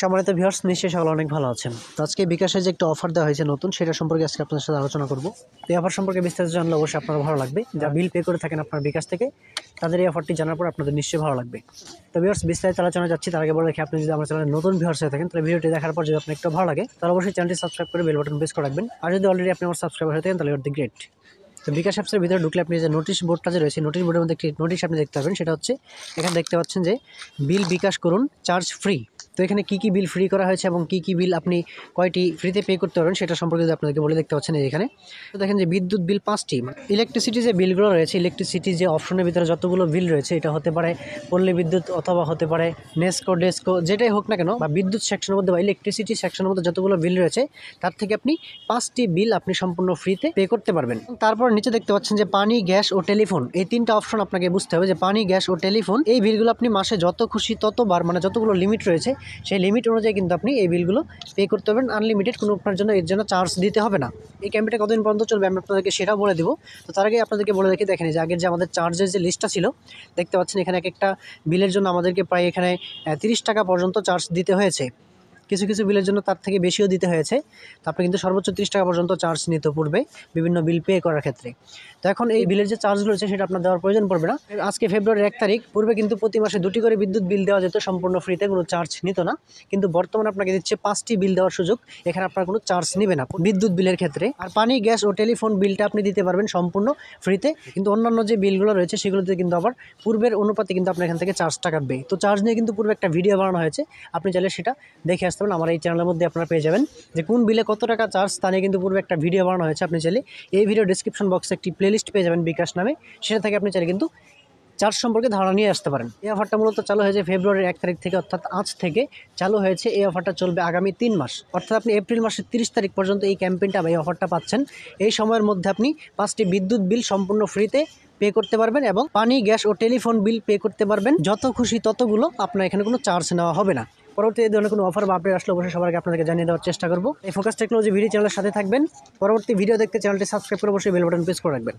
সম্মানিত ভিউয়ার্স নিশ্চয়ই সকলে অনেক ভালো আছেন তো আজকে বিকাশে যে একটা অফার দেওয়া হয়েছে নতুন সেটা সম্পর্কে আজকে আপনার সাথে আলোচনা করবো তো এই অফার সম্পর্কে বিস্তারিত জানলে অবশ্যই আপনার ভালো লাগবে যা বিল পে করে থাকেন আপনার বিকাশ থেকে তাদের এই অফারটি জানার পর আপনাদের নিশ্চয়ই ভালো লাগবে তো ভিউয়ার্স বিস্তারিত আলোচনা যাচ্ছি তার আগে বলে রেখে আপনি যদি আমার চ্যানেলে নতুন ভিউয়ার্স হয়ে থাকেন তাহলে ভিডিওটি দেখার পর যদি আপনার একটু ভালো লাগে তাহলে অবশ্যই চ্যানেলটি সাবস্ক্রাইব করে বেল বাটন প্রেস করে রাখবেন আর যদি অলরেডি আপনি আমার সাবস্ক্রাইবার হয়ে থাকেন তাহলে দি গ্রেট তো বিকাশ অ্যাপসের ভিতরে ঢুকলে আপনি যে নোটিশ বোর্ডটা যে রয়েছে নোটিশ বোর্ডের মধ্যে একটি নোটিশ আপনি দেখতে পাবেন সেটা হচ্ছে এখানে দেখতে পাচ্ছেন যে বিল বিকাশ করুন চার্জ ফ্রি তো এখানে কি কি বিল ফ্রি করা হয়েছে এবং কি কি বিল আপনি কয়টি ফ্রিতে পে করতে পারবেন সেটা সম্পর্কে আপনাদেরকে বলে দেখতে পাচ্ছেন এখানে তো দেখেন যে বিদ্যুৎ বিল পাঁচটি ইলেকট্রিসিটি মানে যে বিলগুলো রয়েছে ইলেকট্রিসিটি যে অপশনের ভিতরে যতগুলো বিল রয়েছে এটা হতে পারে পল্লী বিদ্যুৎ অথবা হতে পারে নেস্কো ডেস্কো যেটাই হোক না কেন বা বিদ্যুৎ সেকশনের মধ্যে বা ইলেকট্রিসিটি সেকশনের মধ্যে যতগুলো বিল রয়েছে তার থেকে আপনি পাঁচটি বিল আপনি সম্পূর্ণ ফ্রিতে পে করতে পারবেন তারপর নিচে দেখতে পাচ্ছেন যে পানি গ্যাস ও টেলিফোন এই তিনটা অপশন আপনাকে বুঝতে হবে যে পানি গ্যাস ও টেলিফোন এই বিলগুলো আপনি মাসে যত খুশি ততবার মানে যতগুলো লিমিট রয়েছে সেই লিমিট অনুযায়ী কিন্তু আপনি এই বিলগুলো পে করতে পারবেন আনলিমিটেড কোনো আপনার জন্য এর জন্য চার্জ দিতে হবে না এই ক্যাম্পটা কতদিন পর্যন্ত চলবে আমি আপনাদেরকে সেটা বলে দেবো তো তার আগে আপনাদেরকে বলে রেখে দেখেন যে আগের যে আমাদের চার্জের যে লিস্টটা ছিল দেখতে পাচ্ছেন এখানে এক একটা বিলের জন্য আমাদেরকে প্রায় এখানে তিরিশ টাকা পর্যন্ত চার্জ দিতে হয়েছে কিছু কিছু বিলের জন্য তার থেকে বেশিও দিতে হয়েছে তো আপনি কিন্তু সর্বোচ্চ ত্রিশ টাকা পর্যন্ত চার্জ নিতে পূর্বে বিভিন্ন বিল পে করার ক্ষেত্রে তো এখন এই বিলের যে চার্জগুলো রয়েছে সেটা আপনার দেওয়ার প্রয়োজন পড়বে না আজকে ফেব্রুয়ারির এক তারিখ পূর্বে কিন্তু প্রতি মাসে দুটি করে বিদ্যুৎ বিল দেওয়া যেত সম্পূর্ণ ফ্রিতে কোনো চার্জ নিত না কিন্তু বর্তমানে আপনাকে দিচ্ছে পাঁচটি বিল দেওয়ার সুযোগ এখানে আপনার কোনো চার্জ নেবে না বিদ্যুৎ বিলের ক্ষেত্রে আর পানি গ্যাস ও টেলিফোন বিলটা আপনি দিতে পারবেন সম্পূর্ণ ফ্রিতে কিন্তু অন্যান্য যে বিলগুলো রয়েছে সেগুলোতে কিন্তু আবার পূর্বের অনুপাতে কিন্তু আপনার এখান থেকে চার্জটা কাটবে তো চার্জ নিয়ে কিন্তু পূর্বে একটা ভিডিও বানানো হয়েছে আপনি চাইলে সেটা দেখে আসতে পারেন আমার এই চ্যানেলের মধ্যে আপনারা পেয়ে যাবেন যে কোন বিলে কত টাকা চার্জ তা নিয়ে কিন্তু পূর্বে একটা ভিডিও বানানো হয়েছে আপনি চাইলে এই ভিডিও ডিসক্রিপশন বক্সে একটি প্লেলিস্ট পেয়ে যাবেন বিকাশ নামে সেটা থেকে আপনি চাইলে কিন্তু চার্জ সম্পর্কে ধারণা নিয়ে আসতে পারেন এই অফারটা মূলত চালু হয়েছে ফেব্রুয়ারির এক তারিখ থেকে অর্থাৎ আজ থেকে চালু হয়েছে এই অফারটা চলবে আগামী তিন মাস অর্থাৎ আপনি এপ্রিল মাসের তিরিশ তারিখ পর্যন্ত এই ক্যাম্পেইনটা বা এই অফারটা পাচ্ছেন এই সময়ের মধ্যে আপনি পাঁচটি বিদ্যুৎ বিল সম্পূর্ণ ফ্রিতে পে করতে পারবেন এবং পানি গ্যাস ও টেলিফোন বিল পে করতে পারবেন যত খুশি ততগুলো আপনার এখানে কোনো চার্জ নেওয়া হবে না পরবর্তী এই ধরনের কোনো অফার বা আপডেট আসলে অবশ্যই সবাইকে আপনাকে আপনাদেরকে জানিয়ে দেওয়ার চেষ্টা করবো এই ফোকাস টেকনোলজি ভিডিও চ্যানেলের সাথে থাকবেন পরবর্তী ভিডিও দেখতে চ্যানেলটি সাবস্ক্রাইব করে অবশ্যই বেল বাটন প্রেস করে রাখবেন